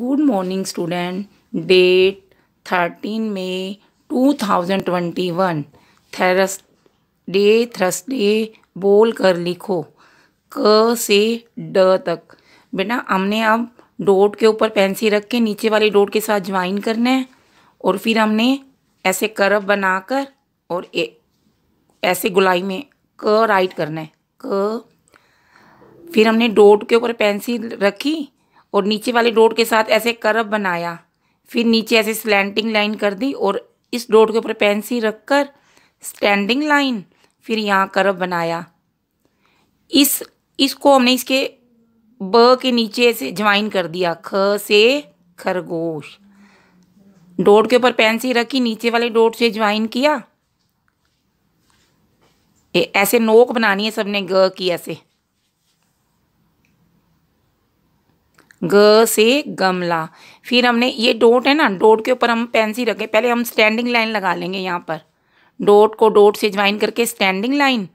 good morning student date thirteen May two thousand twenty one Thursday Thursday बोल कर लिखो क से ड तक बेटा हमने अब डोट के ऊपर पेंसिल रख के नीचे वाले डोट के साथ ज्वाइन करना है और फिर हमने ऐसे करव बनाकर और ए, ऐसे गुलाई में क राइट करना है क फिर हमने डोट के ऊपर पेंसिल रखी और नीचे वाले डोट के साथ ऐसे कर्व बनाया फिर नीचे ऐसे स्लैंटिंग लाइन कर दी और इस डोट के ऊपर पेंसिल रखकर स्टैंडिंग लाइन फिर यहाँ कर्व बनाया इस इसको हमने इसके ब के नीचे ऐसे ज्वाइन कर दिया ख से खरगोश डोट के ऊपर पेंसिल रखी नीचे वाले डोट से ज्वाइन किया ए, ऐसे नोक बनानी है सबने ग की ऐसे ग से गमला फिर हमने ये डोट है ना डोट के ऊपर हम पेंसिल रखें पहले हम स्टैंडिंग लाइन लगा लेंगे यहाँ पर डोट को डोट से ज्वाइन करके स्टैंडिंग लाइन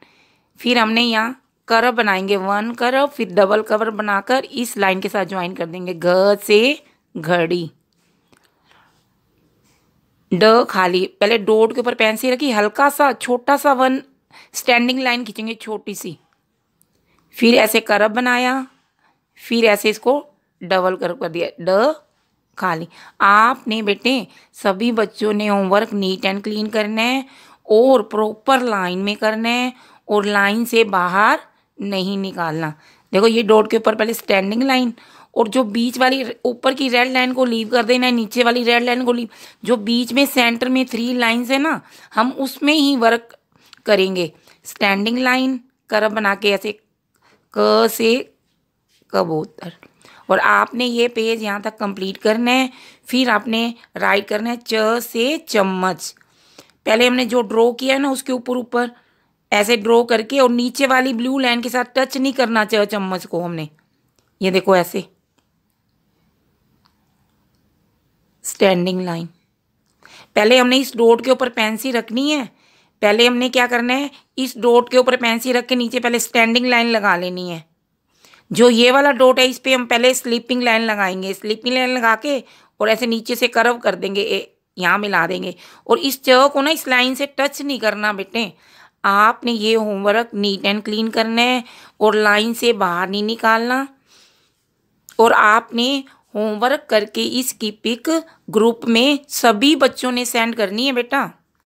फिर हमने यहाँ कर्व बनाएंगे वन कर्व फिर डबल कवर बनाकर इस लाइन के साथ ज्वाइन कर देंगे ग से घड़ी ड खाली पहले डोट के ऊपर पेंसिल रखी हल्का सा छोटा सा वन स्टैंडिंग लाइन खींचेंगे छोटी सी फिर ऐसे करब बनाया फिर ऐसे इसको डबल कर कर दिया ड खाली आपने बेटे सभी बच्चों ने होमवर्क नीट एंड क्लीन करना है और प्रॉपर लाइन में करना है और लाइन से बाहर नहीं निकालना देखो ये डॉट के ऊपर पहले स्टैंडिंग लाइन और जो बीच वाली ऊपर की रेड लाइन को लीव कर देना है नीचे वाली रेड लाइन को लीव जो बीच में सेंटर में थ्री लाइन्स है ना हम उसमें ही वर्क करेंगे स्टैंडिंग लाइन कर्व बना के ऐसे क से कबूतर और आपने ये पेज यहाँ तक कंप्लीट करना है फिर आपने राइट करना है च से चम्मच पहले हमने जो ड्रॉ किया है ना उसके ऊपर ऊपर ऐसे ड्रॉ करके और नीचे वाली ब्लू लाइन के साथ टच नहीं करना च चम्मच को हमने ये देखो ऐसे स्टैंडिंग लाइन पहले हमने इस डोट के ऊपर पेंसिल रखनी है पहले हमने क्या करना है इस डोट के ऊपर पेंसिल रख के नीचे पहले स्टैंडिंग लाइन लगा लेनी है जो ये वाला डोट है इस पर हम पहले स्लीपिंग लाइन लगाएंगे स्लीपिंग लाइन लगा के और ऐसे नीचे से कर्व कर देंगे यहाँ मिला देंगे और इस जगह को ना इस लाइन से टच नहीं करना बेटे आपने ये होमवर्क नीट एंड क्लीन करना है और लाइन से बाहर नहीं निकालना और आपने होमवर्क करके इसकी पिक ग्रुप में सभी बच्चों ने सेंड करनी है बेटा